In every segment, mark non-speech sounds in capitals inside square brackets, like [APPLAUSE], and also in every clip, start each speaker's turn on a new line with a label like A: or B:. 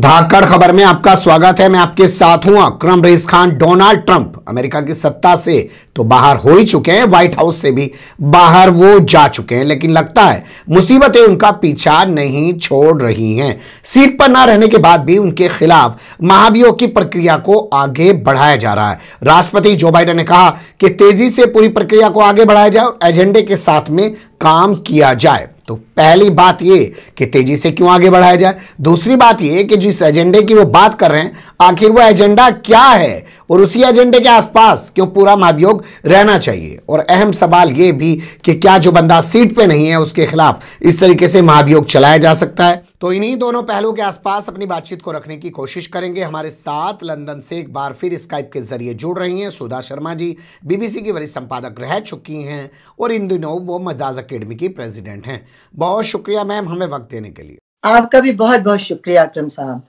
A: धाकड़ खबर में आपका स्वागत है मैं आपके साथ हूं Akram Rais Khan Donald Trump America की सत्ता से तो बाहर हो ही चुके हैं व्हाइट हाउस से भी बाहर वो जा चुके हैं लेकिन लगता है मुसीबतें उनका पीछा नहीं छोड़ रही हैं सीट पर ना रहने के बाद भी उनके खिलाफ महाभियोग की प्रक्रिया को आगे बढ़ाया जा रहा है राष्ट्रपति जो बाइडन ने कहा कि तेजी से पूरी प्रक्रिया को आगे बढ़ाया जाए और एजेंडे के साथ में काम किया जाए तो पहली बात ये कि तेजी से क्यों आगे बढ़ाया जाए दूसरी बात ये कि जिस एजेंडे की वो बात कर रहे हैं आखिर वो एजेंडा क्या है और उसी एजेंडे के आसपास क्यों पूरा महाभियोग रहना चाहिए और अहम सवाल ये भी कि क्या जो बंदा सीट पे नहीं है उसके खिलाफ इस तरीके से महाभियोग चलाया जा सकता है तो इन्हीं दोनों पहलुओं के आसपास अपनी बातचीत को रखने की कोशिश करेंगे हमारे साथ लंदन से एक बार फिर स्काइप के जरिए जुड़ रही हैं सुधा शर्मा जी बीबीसी की वरिष्ठ संपादक रह चुकी हैं और इन दिनों वो मजाज अकेडमी की प्रेसिडेंट हैं बहुत शुक्रिया मैम हमें वक्त देने के लिए आपका भी बहुत बहुत शुक्रिया अक्रम साहब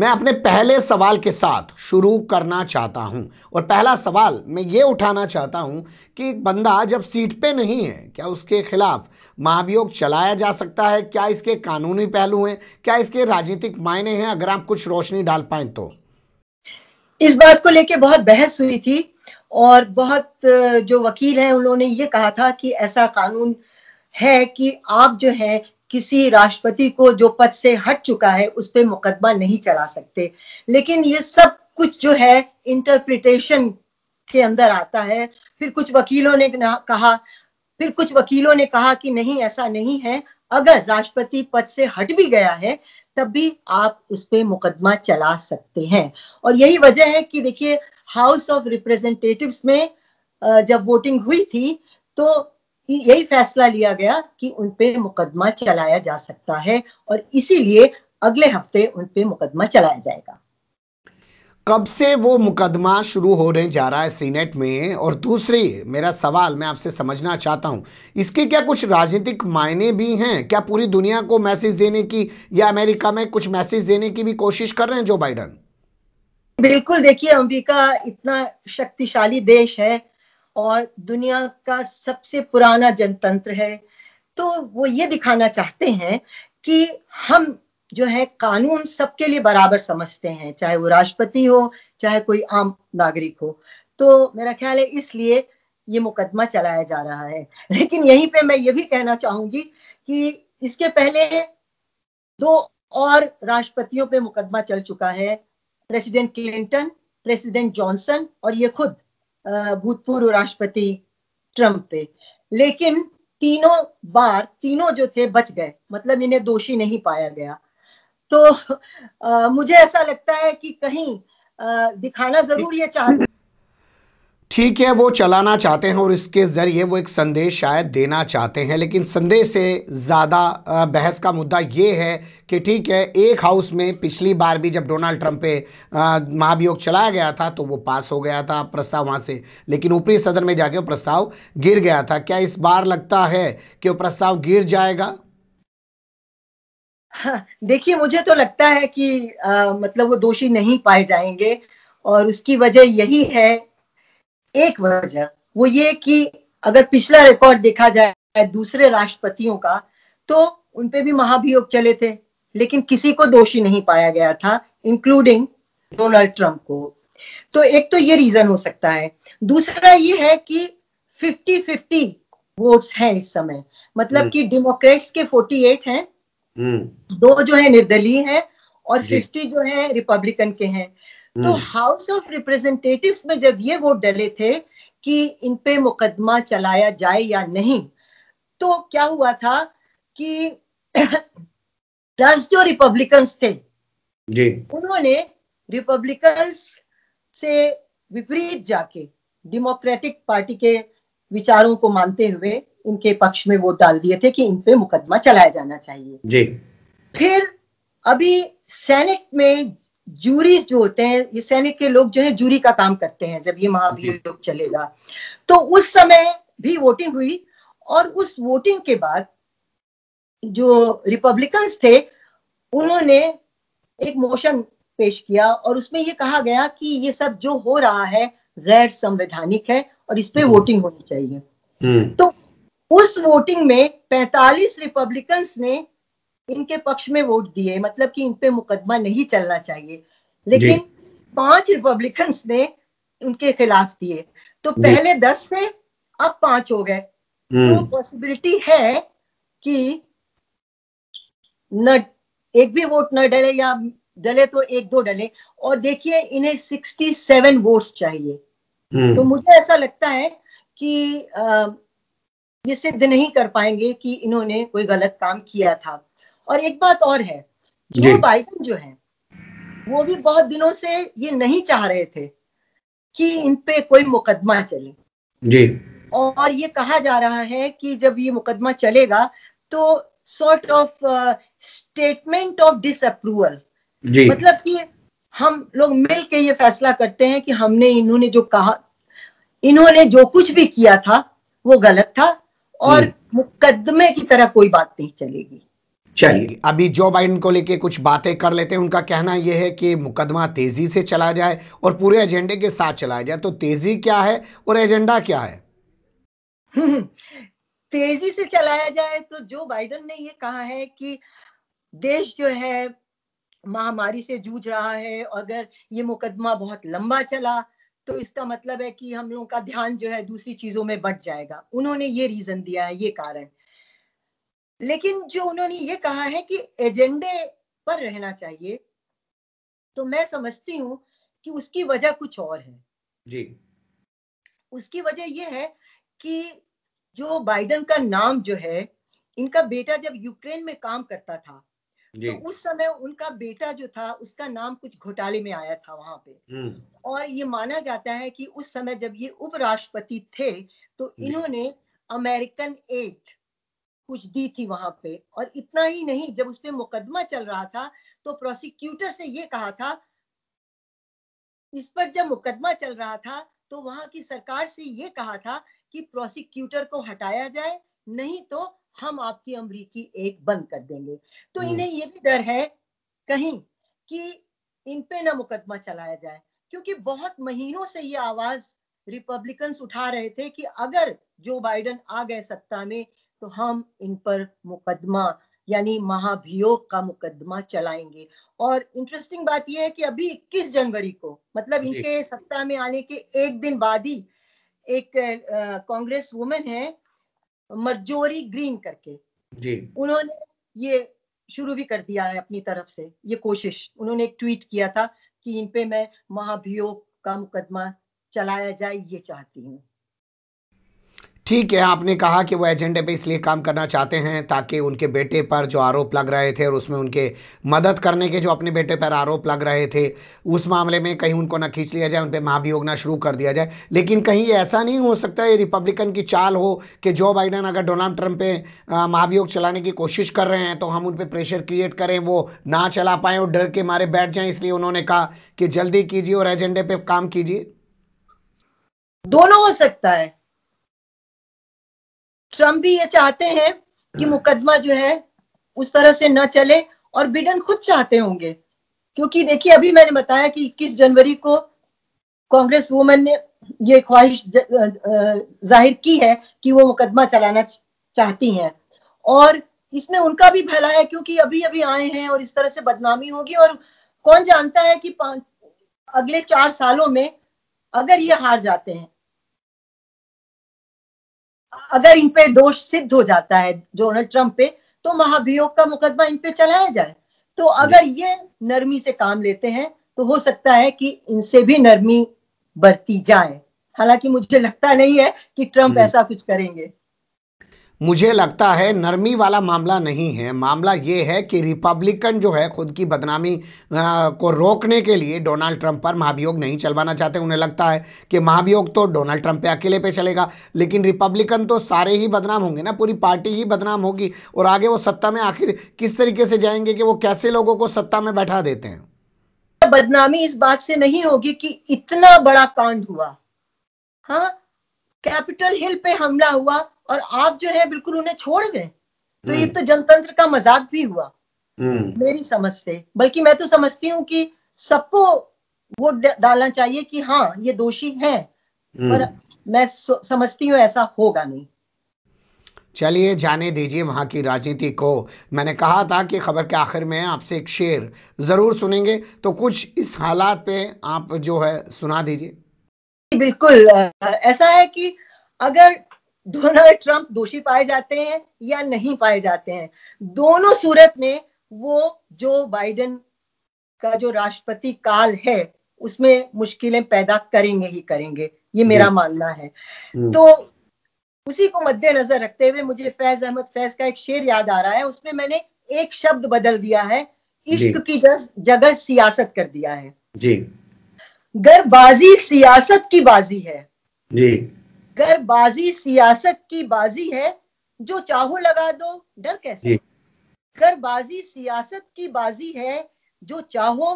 A: मैं अपने पहले सवाल के साथ शुरू करना चाहता हूं और पहला सवाल मैं ये उठाना चाहता हूं कि एक बंदा जब सीट पे नहीं है क्या उसके खिलाफ महाभियोग चलाया जा सकता है क्या इसके कानूनी पहलू हैं क्या इसके राजनीतिक मायने हैं अगर आप कुछ रोशनी डाल पाए तो इस बात को लेके
B: बहुत बहस हुई थी और बहुत जो वकील हैं उन्होंने ये कहा था कि ऐसा कानून है कि आप जो है किसी राष्ट्रपति को जो पद से हट चुका है उस पर मुकदमा नहीं चला सकते लेकिन ये सब कुछ जो है इंटरप्रिटेशन के अंदर आता है फिर कुछ वकीलों ने कहा फिर कुछ वकीलों ने कहा कि नहीं ऐसा नहीं है अगर राष्ट्रपति पद से हट भी गया है तब भी आप उस पर मुकदमा चला सकते हैं और यही वजह है कि देखिए हाउस ऑफ रिप्रेजेंटेटिव्स में जब वोटिंग हुई थी तो कि यही फैसला लिया गया कि उन पे मुकदमा चलाया जा सकता है और इसीलिए अगले हफ्ते उन पे मुकदमा चलाया जाएगा
A: कब से वो मुकदमा शुरू होने जा रहा है सीनेट में और दूसरी मेरा सवाल मैं आपसे समझना चाहता हूं इसके क्या कुछ राजनीतिक मायने भी हैं क्या पूरी दुनिया को मैसेज देने की या अमेरिका में कुछ मैसेज देने की भी कोशिश कर रहे हैं जो बाइडन बिल्कुल देखिए अमेरिका
B: इतना शक्तिशाली देश है और दुनिया का सबसे पुराना जनतंत्र है तो वो ये दिखाना चाहते हैं कि हम जो है कानून सबके लिए बराबर समझते हैं चाहे वो राष्ट्रपति हो चाहे कोई आम नागरिक हो तो मेरा ख्याल है इसलिए ये मुकदमा चलाया जा रहा है लेकिन यहीं पे मैं ये भी कहना चाहूंगी कि इसके पहले दो और राष्ट्रपतियों पे मुकदमा चल चुका है प्रेसिडेंट क्लिंटन प्रेसिडेंट जॉनसन और ये खुद भूतपूर्व राष्ट्रपति ट्रंप पे लेकिन तीनों बार तीनों जो थे बच गए मतलब इन्हें दोषी नहीं पाया गया तो आ, मुझे ऐसा लगता है कि कहीं आ, दिखाना जरूर ये चाहते
A: ठीक है वो चलाना चाहते हैं और इसके ज़रिए वो एक संदेश शायद देना चाहते हैं लेकिन संदेश से ज़्यादा बहस का मुद्दा ये है कि ठीक है एक हाउस में पिछली बार भी जब डोनाल्ड ट्रंप पे महाभियोग चलाया गया था तो वो पास हो गया था प्रस्ताव वहाँ से लेकिन ऊपरी सदन में जाके वो प्रस्ताव गिर गया था क्या इस बार लगता है कि वो प्रस्ताव गिर जाएगा
B: हाँ, देखिए मुझे तो लगता है कि आ, मतलब वो दोषी नहीं पाए जाएंगे और उसकी वजह यही है एक वजह वो ये कि अगर पिछला रिकॉर्ड देखा जाए दूसरे राष्ट्रपतियों का तो उनपे भी महाभियोग चले थे लेकिन किसी को दोषी नहीं पाया गया था इंक्लूडिंग डोनाल्ड ट्रंप को तो एक तो ये रीजन हो सकता है दूसरा ये है कि 50-50 वोट्स हैं इस समय मतलब हम्म। कि डेमोक्रेट्स के 48 हैं हम्म। दो जो है निर्दलीय हैं और 50 जो है रिपब्लिकन के हैं तो हाउस ऑफ रिप्रेजेंटेटिव्स में जब ये वोट डले थे कि इन पे मुकदमा चलाया जाए या नहीं तो क्या हुआ था कि [CLEARS THROAT] दस जो रिपब्लिकन्स थे जी उन्होंने रिपब्लिकन्स से विपरीत जाके डेमोक्रेटिक पार्टी के विचारों को मानते हुए इनके पक्ष में वोट डाल दिए थे कि इन पे मुकदमा चलाया जाना चाहिए जी फिर अभी सेनेट में जूरी जो होते हैं ये सैनिक के लोग जो है जूरी का काम करते हैं जब ये महाभियोग चलेगा तो उस समय भी वोटिंग हुई और उस वोटिंग के बाद जो रिपब्लिकन्स थे उन्होंने एक मोशन पेश किया और उसमें ये कहा गया कि ये सब जो हो रहा है गैर संवैधानिक है और इस पे वोटिंग हम्म। होनी चाहिए हम्म। तो उस वोटिंग में 45 रिपब्लिकन्स ने इनके पक्ष में वोट दिए मतलब कि इन पे मुकदमा नहीं चलना चाहिए लेकिन पांच रिपब्लिकन ने उनके खिलाफ दिए तो पहले दस थे अब पांच हो गए तो पॉसिबिलिटी हम्म। है कि न एक भी वोट न डले या डले तो एक दो डले और देखिए इन्हें सिक्सटी सेवन वोट्स चाहिए हम्म। तो मुझे ऐसा लगता है कि आ, ये सिद्ध नहीं कर पाएंगे कि इन्होंने कोई गलत काम किया था और एक बात और है जो बाइडन जो है वो भी बहुत दिनों से ये नहीं चाह रहे थे कि इन पे कोई मुकदमा चले जी और ये कहा जा रहा है कि जब ये मुकदमा चलेगा तो sort of statement of disapproval मतलब कि हम लोग मिल के ये फैसला करते हैं कि हमने इन्होंने जो कहा इन्होंने जो कुछ भी किया था वो गलत था
A: और मुकदमे की तरह कोई बात नहीं चलेगी चलिए अभी जो बाइडन को लेके कुछ बातें कर लेते हैं उनका कहना यह है कि मुकदमा तेजी से चला जाए और पूरे एजेंडे के साथ चलाया जाए तो तेजी क्या है और एजेंडा क्या है [LAUGHS]
B: तेजी से चलाया जाए तो जो बाइडन ने ये कहा है कि देश जो है महामारी से जूझ रहा है अगर ये मुकदमा बहुत लंबा चला तो इसका मतलब है कि हम लोगों का ध्यान जो है दूसरी चीजों में बट जाएगा उन्होंने ये रीजन दिया है ये कारण लेकिन जो उन्होंने ये कहा है कि एजेंडे पर रहना चाहिए तो मैं समझती हूँ कि उसकी वजह कुछ और है जी उसकी वजह यह है कि जो बाइडन का नाम जो है इनका बेटा जब यूक्रेन में काम करता था तो उस समय उनका बेटा जो था उसका नाम कुछ घोटाले में आया था वहां पे हम्म। और ये माना जाता है कि उस समय जब ये उपराष्ट्रपति थे तो इन्होंने अमेरिकन एट कुछ दी थी वहां पे और इतना ही नहीं जब उस पर मुकदमा चल रहा था तो प्रोसिक्यूटर से ये कहा था इस पर जब मुकदमा चल रहा था तो वहां की सरकार से ये कहा था कि प्रोसिक्यूटर को हटाया जाए नहीं तो हम आपकी अमरीकी एक बंद कर देंगे तो हम्म। इन्हें ये भी डर है कहीं कि इन पे ना मुकदमा चलाया जाए क्योंकि बहुत महीनों से ये आवाज रिपब्लिकन उठा रहे थे कि अगर जो बाइडन आ गए सत्ता में तो हम इन पर मुकदमा यानी महाभियोग का मुकदमा चलाएंगे और इंटरेस्टिंग बात यह है कि अभी 21 जनवरी को मतलब इनके सत्ता में आने के एक दिन बाद ही एक कांग्रेस वुमेन है मर्जोरी ग्रीन करके जी उन्होंने ये शुरू भी कर दिया है अपनी तरफ से ये कोशिश उन्होंने एक ट्वीट किया था कि इन पे मैं महाभियोग का मुकदमा चलाया जाए ये चाहती हूँ
A: ठीक है आपने कहा कि वो एजेंडे पे इसलिए काम करना चाहते हैं ताकि उनके बेटे पर जो आरोप लग रहे थे और उसमें उनके मदद करने के जो अपने बेटे पर आरोप लग रहे थे उस मामले में कहीं उनको ना खींच लिया जाए उन पर महाभियोग ना शुरू कर दिया जाए लेकिन कहीं ऐसा नहीं हो सकता ये रिपब्लिकन की चाल हो कि जो बाइडन अगर डोनाल्ड ट्रंप पे महाभियोग चलाने की कोशिश कर रहे हैं तो हम उन पर प्रेशर क्रिएट करें वो ना चला पाएँ और डर के मारे बैठ जाएँ इसलिए उन्होंने कहा कि जल्दी कीजिए और एजेंडे पर काम कीजिए दोनों हो सकता है ट्रंप भी ये
B: चाहते हैं कि हम्म। मुकदमा जो है उस तरह से न चले और बिडन खुद चाहते होंगे क्योंकि देखिए अभी मैंने बताया कि 21 जनवरी को कांग्रेस वुमेन ने ये ख्वाहिश जाहिर की है कि वो मुकदमा चलाना चाहती हैं और इसमें उनका भी भला है क्योंकि अभी अभी आए हैं और इस तरह से बदनामी होगी और कौन जानता है कि अगले चार सालों में अगर ये हार जाते हैं अगर इन पे दोष सिद्ध हो जाता है डोनाल्ड ट्रंप पे तो महाभियोग का मुकदमा इन पे चलाया जाए तो अगर ये नरमी से काम लेते हैं तो हो सकता है कि इनसे भी नरमी बरती
A: जाए हालांकि मुझे लगता नहीं है कि
B: ट्रंप ऐसा कुछ करेंगे
A: मुझे लगता है नरमी वाला मामला नहीं है मामला ये है कि रिपब्लिकन जो है खुद की बदनामी आ, को रोकने के लिए डोनाल्ड ट्रंप पर महाभियोग नहीं चलवाना चाहते उन्हें लगता है कि महाभियोग तो डोनाल्ड ट्रंप पे अकेले पे चलेगा लेकिन रिपब्लिकन तो सारे ही बदनाम होंगे ना पूरी पार्टी ही बदनाम होगी और आगे वो सत्ता में आखिर किस तरीके से जाएंगे कि वो कैसे लोगों को सत्ता में बैठा देते हैं बदनामी इस बात से नहीं होगी कि इतना बड़ा कांड
B: हुआ हाँ कैपिटल हिल पे हमला हुआ और आप जो है बिल्कुल उन्हें छोड़ दें तो ये हम्म। तो जनतंत्र का मजाक भी हुआ हम्म। मेरी समझ से बल्कि मैं तो समझती हूँ कि सबको वो डालना चाहिए कि हाँ ये दोषी हैं हम्म। पर मैं समझती हूँ ऐसा होगा नहीं
A: चलिए जाने दीजिए वहाँ की राजनीति को मैंने कहा था कि खबर के आखिर में आपसे एक शेर ज़रूर सुनेंगे तो कुछ इस हालात पे आप जो है सुना दीजिए
B: बिल्कुल ऐसा है कि अगर डोनाल्ड ट्रंप दोषी पाए जाते हैं या नहीं पाए जाते हैं दोनों सूरत में वो जो बाइडन का जो राष्ट्रपति काल है उसमें मुश्किलें पैदा करेंगे ही करेंगे ये मेरा मानना है हम्म। तो उसी को मद्देनजर रखते हुए मुझे फैज अहमद फैज का एक शेर याद आ रहा है उसमें मैंने एक शब्द बदल दिया है इश्क की जगह सियासत कर दिया है जी गर बाजी सियासत की बाजी है जी घर बाजी सियासत की बाजी है जो चाहो लगा दो डर कैसे गर बाजी सियासत की बाजी है जो चाहो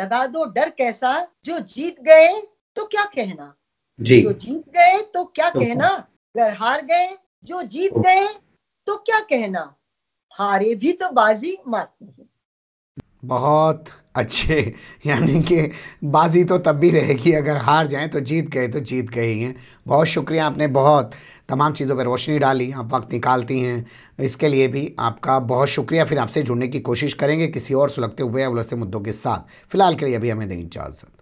B: लगा दो डर कैसा जो जीत गए तो क्या कहना जी जो जीत गए तो क्या तो कहना अगर हार गए जो जीत तो- गए तो क्या कहना हारे भी तो बाजी मात नहीं
A: बहुत अच्छे [LAUGHS] यानी कि बाजी तो तब भी रहेगी अगर हार जाएं तो जीत गए तो जीत गए ही हैं बहुत शुक्रिया आपने बहुत तमाम चीज़ों पर रोशनी डाली आप वक्त निकालती हैं इसके लिए भी आपका बहुत शुक्रिया फिर आपसे जुड़ने की कोशिश करेंगे किसी और सुलगते हुए या उलझते मुद्दों के साथ फ़िलहाल के लिए अभी हमें दें इजाज़त